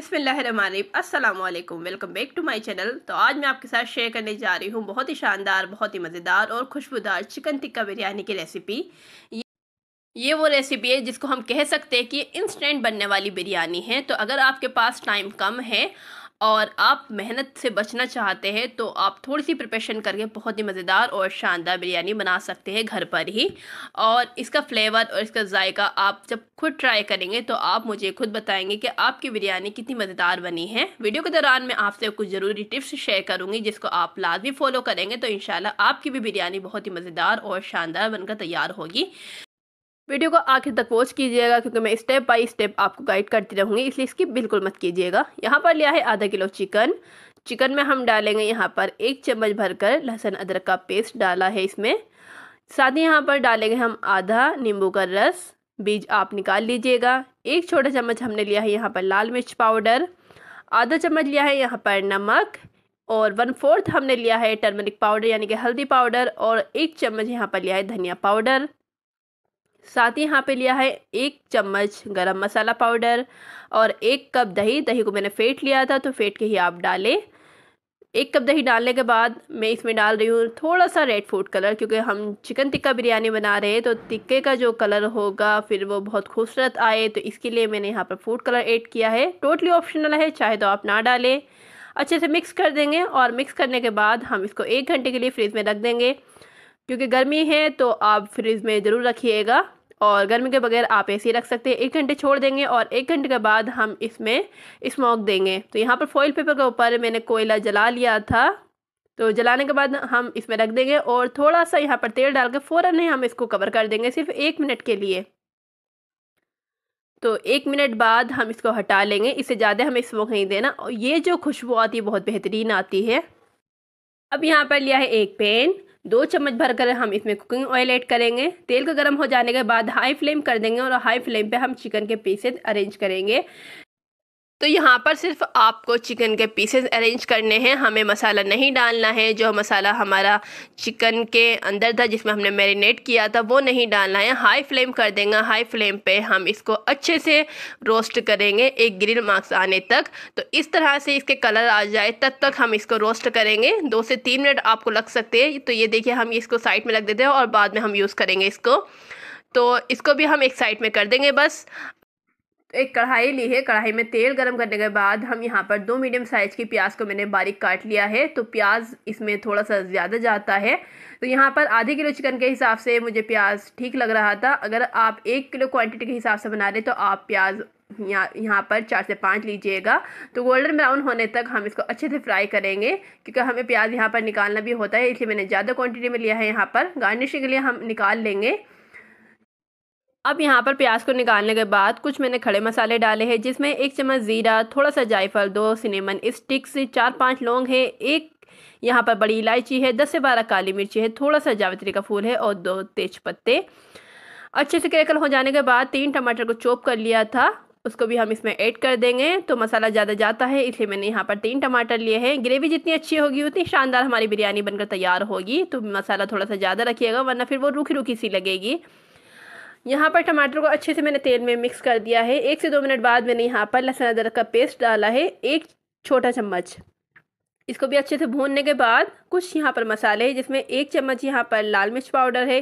अस्सलाम वालेकुम welcome back to my channel तो आज मैं आपके साथ शेयर करने जा रही हूँ बहुत ही शानदार बहुत ही मज़ेदार और खुशबूदार चिकन टिक्का बिरयानी की रेसिपी ये वो रेसिपी है जिसको हम कह सकते हैं कि इंस्टेंट बनने वाली बिरयानी है तो अगर आपके पास टाइम कम है और आप मेहनत से बचना चाहते हैं तो आप थोड़ी सी प्रिपरेशन करके बहुत ही मज़ेदार और शानदार बिरयानी बना सकते हैं घर पर ही और इसका फ्लेवर और इसका जायका आप जब खुद ट्राई करेंगे तो आप मुझे खुद बताएंगे कि आपकी बिरयानी कितनी मज़ेदार बनी है वीडियो के दौरान मैं आपसे कुछ ज़रूरी टिप्स शेयर करूँगी जिसको आप लाजमी फॉलो करेंगे तो इन आपकी भी बिरयानी बहुत ही मज़ेदार और शानदार बनकर तैयार होगी वीडियो को आखिर तक वॉच कीजिएगा क्योंकि मैं स्टेप बाय स्टेप आपको गाइड करती रहूँगी इसलिए इसकी बिल्कुल मत कीजिएगा यहाँ पर लिया है आधा किलो चिकन चिकन में हम डालेंगे यहाँ पर एक चम्मच भरकर लहसुन अदरक का पेस्ट डाला है इसमें साथ ही यहाँ पर डालेंगे हम आधा नींबू का रस बीज आप निकाल लीजिएगा एक छोटा चम्मच हमने लिया है यहाँ पर लाल मिर्च पाउडर आधा चम्मच लिया है यहाँ पर नमक और वन फोर्थ हमने लिया है टर्मरिक पाउडर यानी कि हल्दी पाउडर और एक चम्मच यहाँ पर लिया है धनिया पाउडर साथ ही यहाँ पे लिया है एक चम्मच गरम मसाला पाउडर और एक कप दही दही को मैंने फेंट लिया था तो फेंट के ही आप डालें एक कप दही डालने के बाद मैं इसमें डाल रही हूँ थोड़ा सा रेड फूड कलर क्योंकि हम चिकन टिक्का बिरयानी बना रहे हैं तो टिक्के का जो कलर होगा फिर वो बहुत खूबसूरत आए तो इसके लिए मैंने यहाँ पर फूड कलर ऐड किया है टोटली ऑप्शनल है चाहे तो आप ना डालें अच्छे से मिक्स कर देंगे और मिक्स करने के बाद हम इसको एक घंटे के लिए फ्रिज में रख देंगे क्योंकि गर्मी है तो आप फ्रिज में ज़रूर रखिएगा और गर्मी के बगैर आप ऐसे ही रख सकते हैं एक घंटे छोड़ देंगे और एक घंटे के बाद हम इसमें स्मोक देंगे तो यहाँ पर फॉइल पेपर के ऊपर मैंने कोयला जला लिया था तो जलाने के बाद हम इसमें रख देंगे और थोड़ा सा यहाँ पर तेल डाल के फ़ौरन ही हम इसको कवर कर देंगे सिर्फ एक मिनट के लिए तो एक मिनट बाद हम इसको हटा लेंगे इससे ज़्यादा हमें स्मोक नहीं देना और ये जो खुशबू आती है बहुत बेहतरीन आती है अब यहाँ पर लिया है एक पेन दो चम्मच भरकर हम इसमें कुकिंग ऑयल ऐड करेंगे तेल को गर्म हो जाने के बाद हाई फ्लेम कर देंगे और हाई फ्लेम पे हम चिकन के पीसेज अरेंज करेंगे तो यहाँ पर सिर्फ आपको चिकन के पीसेस अरेंज करने हैं हमें मसाला नहीं डालना है जो मसाला हमारा चिकन के अंदर था जिसमें हमने मैरिनेट किया था वो नहीं डालना है हाई फ्लेम कर देंगे हाई फ्लेम पे हम इसको अच्छे से रोस्ट करेंगे एक ग्रिल मार्क्स आने तक तो इस तरह से इसके कलर आ जाए तब तक हम इसको रोस्ट करेंगे दो से तीन मिनट आपको लग सकते हैं तो ये देखिए हम इसको साइड में रख देते हैं और बाद में हम यूज़ करेंगे इसको तो इसको भी हम एक साइड में कर देंगे बस एक कढ़ाई ली है कढ़ाई में तेल गरम करने के बाद हम यहाँ पर दो मीडियम साइज़ की प्याज को मैंने बारीक काट लिया है तो प्याज इसमें थोड़ा सा ज़्यादा जाता है तो यहाँ पर आधे किलो चिकन के हिसाब से मुझे प्याज ठीक लग रहा था अगर आप एक किलो क्वांटिटी के हिसाब से बना रहे तो आप प्याज यहाँ यहाँ पर चार से पाँच लीजिएगा तो गोल्डन ब्राउन होने तक हम इसको अच्छे से फ्राई करेंगे क्योंकि हमें प्याज यहाँ पर निकालना भी होता है इसलिए मैंने ज़्यादा क्वान्टिटी में लिया है यहाँ पर गार्निशिंग के लिए हम निकाल लेंगे अब यहाँ पर प्याज को निकालने के बाद कुछ मैंने खड़े मसाले डाले हैं जिसमें एक चम्मच ज़ीरा थोड़ा सा जायफल दो सिनेमन स्टिक्स चार पांच लौंग है एक यहाँ पर बड़ी इलायची है दस से बारह काली मिर्ची है थोड़ा सा जावित्री का फूल है और दो तेज पत्ते अच्छे से क्रेकल हो जाने के बाद तीन टमाटर को चोप कर लिया था उसको भी हम इसमें ऐड कर देंगे तो मसाला ज़्यादा जाता है इसलिए मैंने यहाँ पर तीन टमाटर लिए हैं ग्रेवी जितनी अच्छी होगी उतनी शानदार हमारी बिरयानी बनकर तैयार होगी तो मसाला थोड़ा सा ज़्यादा रखिएगा वरना फिर वो रुखी रुखी सी लगेगी यहाँ पर टमाटर को अच्छे से मैंने तेल में मिक्स कर दिया है एक से दो मिनट बाद मैंने यहाँ पर लहसुन अदरक का पेस्ट डाला है एक छोटा चम्मच इसको भी अच्छे से भूनने के बाद कुछ यहाँ पर मसाले हैं जिसमें एक चम्मच यहाँ पर लाल मिर्च पाउडर है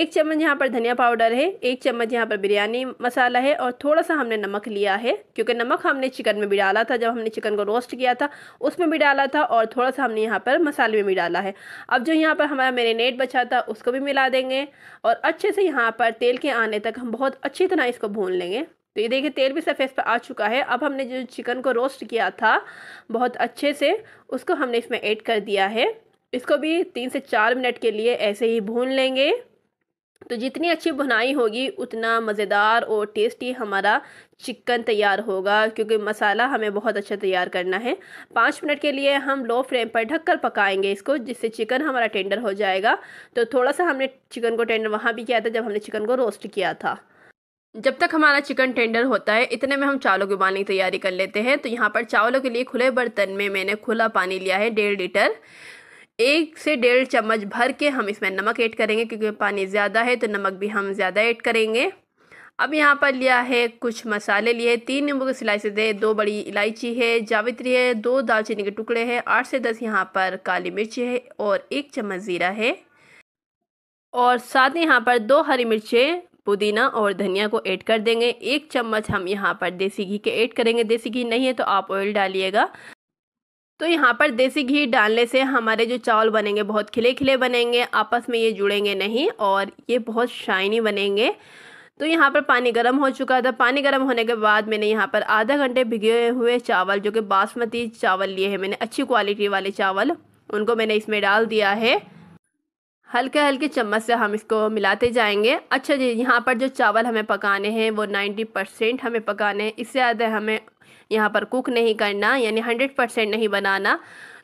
एक चम्मच यहाँ पर धनिया पाउडर है एक चम्मच यहाँ पर बिरयानी मसाला है और थोड़ा सा हमने नमक लिया है क्योंकि नमक हमने चिकन में भी डाला था जब हमने चिकन को रोस्ट किया था उसमें भी डाला था और थोड़ा सा हमने यहाँ पर मसाले में भी डाला है अब जो यहाँ पर हमारा मेरीनेट बचा था उसको भी मिला देंगे और अच्छे से यहाँ पर तेल के आने तक हम बहुत अच्छी तरह इसको भून लेंगे तो ये देखिए तेल भी सफ़ेद पर आ चुका है अब हमने जो चिकन को रोस्ट किया था बहुत अच्छे से उसको हमने इसमें ऐड कर दिया है इसको भी तीन से चार मिनट के लिए ऐसे ही भून लेंगे तो जितनी अच्छी भुनाई होगी उतना मज़ेदार और टेस्टी हमारा चिकन तैयार होगा क्योंकि मसाला हमें बहुत अच्छा तैयार करना है पाँच मिनट के लिए हम लो फ्लेम पर ढककर पकाएंगे इसको जिससे चिकन हमारा टेंडर हो जाएगा तो थोड़ा सा हमने चिकन को टेंडर वहाँ भी किया था जब हमने चिकन को रोस्ट किया था जब तक हमारा चिकन टेंडर होता है इतने में हम चावलों की उबालने की तैयारी कर लेते हैं तो यहाँ पर चावलों के लिए खुले बर्तन में मैंने खुला पानी लिया है डेढ़ लीटर एक से डेढ़ चम्मच भर के हम इसमें नमक ऐड करेंगे क्योंकि पानी ज़्यादा है तो नमक भी हम ज़्यादा ऐड करेंगे अब यहाँ पर लिया है कुछ मसाले लिए तीन नींबू के सिलाई से दो बड़ी इलायची है जावित्री है दो दालचीनी के टुकड़े हैं आठ से दस यहाँ पर काली मिर्च है और एक चम्मच ज़ीरा है और साथ ही यहाँ पर दो हरी मिर्चें पुदीना और धनिया को ऐड कर देंगे एक चम्मच हम यहाँ पर देसी घी के ऐड करेंगे देसी घी नहीं है तो आप ऑयल डालिएगा तो यहाँ पर देसी घी डालने से हमारे जो चावल बनेंगे बहुत खिले खिले बनेंगे आपस में ये जुड़ेंगे नहीं और ये बहुत शाइनी बनेंगे तो यहाँ पर पानी गर्म हो चुका था पानी गर्म होने के बाद मैंने यहाँ पर आधा घंटे भिगे हुए चावल जो कि बासमती चावल लिए हैं मैंने अच्छी क्वालिटी वाले चावल उनको मैंने इसमें डाल दिया है हल्के हल्के चम्मच से हम इसको मिलाते जाएंगे अच्छा जी यहाँ पर जो चावल हमें पकाने हैं वो नाइन्टी परसेंट हमें पकाने हैं इससे ज़्यादा हमें यहाँ पर कुक नहीं करना यानी हंड्रेड परसेंट नहीं बनाना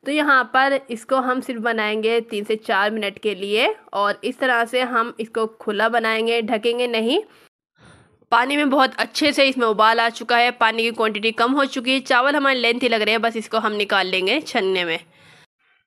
तो यहाँ पर इसको हम सिर्फ बनाएंगे तीन से चार मिनट के लिए और इस तरह से हम इसको खुला बनाएंगे ढकेंगे नहीं पानी में बहुत अच्छे से इसमें उबाल आ चुका है पानी की क्वान्टिटी कम हो चुकी है चावल हमारे लेंथ ही लग रहे हैं बस इसको हम निकाल लेंगे छन्ने में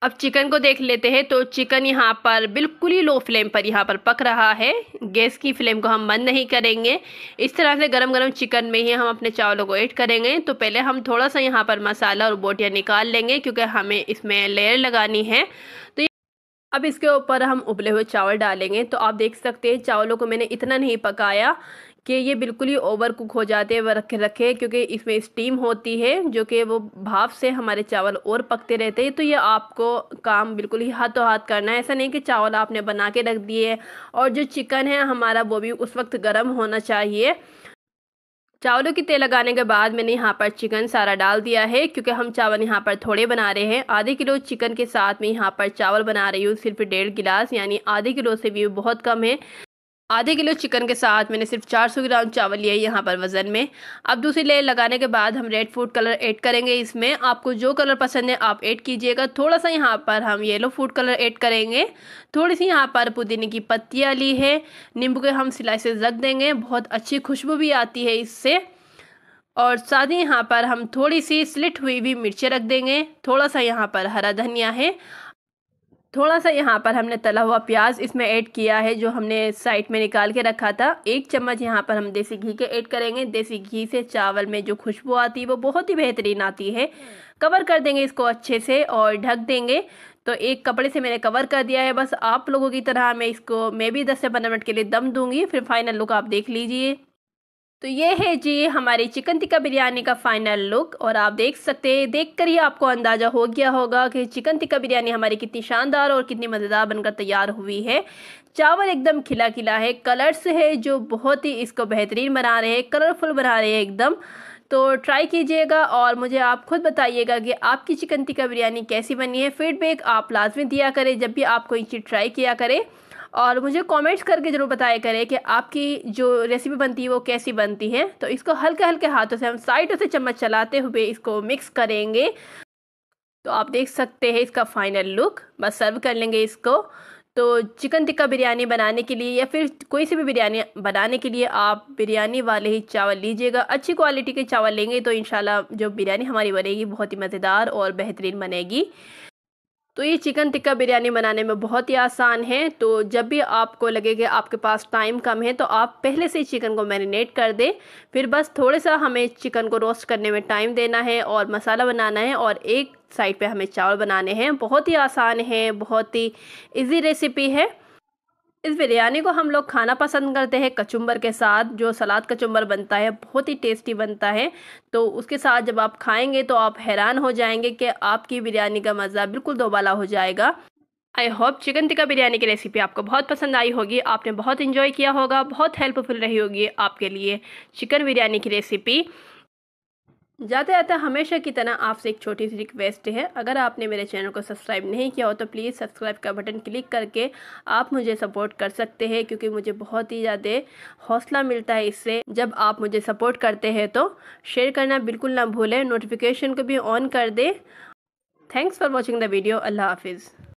अब चिकन को देख लेते हैं तो चिकन यहाँ पर बिल्कुल ही लो फ्लेम पर यहाँ पर पक रहा है गैस की फ्लेम को हम बंद नहीं करेंगे इस तरह से गरम गरम चिकन में ही हम अपने चावलों को ऐड करेंगे तो पहले हम थोड़ा सा यहाँ पर मसाला और बोटियाँ निकाल लेंगे क्योंकि हमें इसमें लेयर लगानी है तो अब इसके ऊपर हम उबले हुए चावल डालेंगे तो आप देख सकते हैं चावलों को मैंने इतना नहीं पकाया कि ये बिल्कुल ही ओवर कुक हो जाते हैं रखे रखे क्योंकि इसमें स्टीम होती है जो कि वो भाप से हमारे चावल और पकते रहते हैं तो ये आपको काम बिल्कुल ही हाथों हाथ करना है ऐसा नहीं कि चावल आपने बना के रख दिए और जो चिकन है हमारा वो भी उस वक्त गर्म होना चाहिए चावलों की तेल लगाने के बाद मैंने यहाँ पर चिकन सारा डाल दिया है क्योंकि हम चावल यहाँ पर थोड़े बना रहे हैं आधे किलो चिकन के साथ में यहाँ पर चावल बना रही हूँ सिर्फ डेढ़ गिलास यानी आधे किलो से भी बहुत कम है आधे किलो चिकन के साथ मैंने सिर्फ 400 ग्राम चावल लिए यहाँ पर वज़न में अब दूसरी लेयर लगाने के बाद हम रेड फूड कलर ऐड करेंगे इसमें आपको जो कलर पसंद है आप ऐड कीजिएगा थोड़ा सा यहाँ पर हम येलो फूड कलर ऐड करेंगे थोड़ी सी यहाँ पर पुदीने की पत्तियाँ ली है नींबू के हम स्लाइसेस रख देंगे बहुत अच्छी खुशबू भी आती है इससे और साथ ही यहाँ पर हम थोड़ी सी स्लिट हुई भी मिर्चें रख देंगे थोड़ा सा यहाँ पर हरा धनिया है थोड़ा सा यहाँ पर हमने तला हुआ प्याज इसमें ऐड किया है जो हमने साइड में निकाल के रखा था एक चम्मच यहाँ पर हम देसी घी के ऐड करेंगे देसी घी से चावल में जो खुशबू आती है वो बहुत ही बेहतरीन आती है कवर कर देंगे इसको अच्छे से और ढक देंगे तो एक कपड़े से मैंने कवर कर दिया है बस आप लोगों की तरह मैं इसको मैं भी दस से पंद्रह मिनट के लिए दम दूँगी फिर फाइनल लुक आप देख लीजिए तो ये है जी हमारी चिकन टिक्का बिरयानी का फाइनल लुक और आप देख सकते हैं देख कर ही आपको अंदाज़ा हो गया होगा कि चिकन टिक्का बिरयानी हमारी कितनी शानदार और कितनी मज़ेदार बनकर तैयार हुई है चावल एकदम खिला खिला है कलर्स है जो बहुत ही इसको बेहतरीन बना रहे हैं कलरफुल बना रहे हैं एकदम तो ट्राई कीजिएगा और मुझे आप खुद बताइएगा कि आपकी चिकन टिक्का बिरयानी कैसी बनी है फीडबैक आप लाजमी दिया करें जब भी आप कोई चीज़ ट्राई किया करें और मुझे कमेंट्स करके ज़रूर बताया करें कि आपकी जो रेसिपी बनती है वो कैसी बनती है तो इसको हल्के हल्के हाथों से हम साइडों से चम्मच चलाते हुए इसको मिक्स करेंगे तो आप देख सकते हैं इसका फाइनल लुक बस सर्व कर लेंगे इसको तो चिकन टिक्का बिरयानी बनाने के लिए या फिर कोई सी भी बिरयानी बनाने के लिए आप बिरयानी वाले ही चावल लीजिएगा अच्छी क्वालिटी के चावल लेंगे तो इन जो बिरयानी हमारी बनेगी बहुत ही मज़ेदार और बेहतरीन बनेगी तो ये चिकन टिक्का बिरयानी बनाने में बहुत ही आसान है तो जब भी आपको लगे कि आपके पास टाइम कम है तो आप पहले से ही चिकन को मैरिनेट कर दें फिर बस थोड़े सा हमें चिकन को रोस्ट करने में टाइम देना है और मसाला बनाना है और एक साइड पे हमें चावल बनाने हैं बहुत ही आसान है बहुत ही इजी रेसिपी है इस बिरयानी को हम लोग खाना पसंद करते हैं कचुम्बर के साथ जो सलाद कचुम्बर बनता है बहुत ही टेस्टी बनता है तो उसके साथ जब आप खाएंगे तो आप हैरान हो जाएंगे कि आपकी बिरयानी का मज़ा बिल्कुल दोबाला हो जाएगा I hope chicken tikka biryani की रेसिपी आपको बहुत पसंद आई होगी आपने बहुत इन्जॉय किया होगा बहुत हेल्पफुल रही होगी आपके लिए चिकन बिरयानी की रेसिपी जाते जाते हमेशा की तरह आपसे एक छोटी सी रिक्वेस्ट है अगर आपने मेरे चैनल को सब्सक्राइब नहीं किया हो तो प्लीज़ सब्सक्राइब का बटन क्लिक करके आप मुझे सपोर्ट कर सकते हैं क्योंकि मुझे बहुत ही ज़्यादा हौसला मिलता है इससे जब आप मुझे सपोर्ट करते हैं तो शेयर करना बिल्कुल ना भूलें नोटिफिकेशन को भी ऑन कर दें thanks for watching the video अल्लाह हाफिज़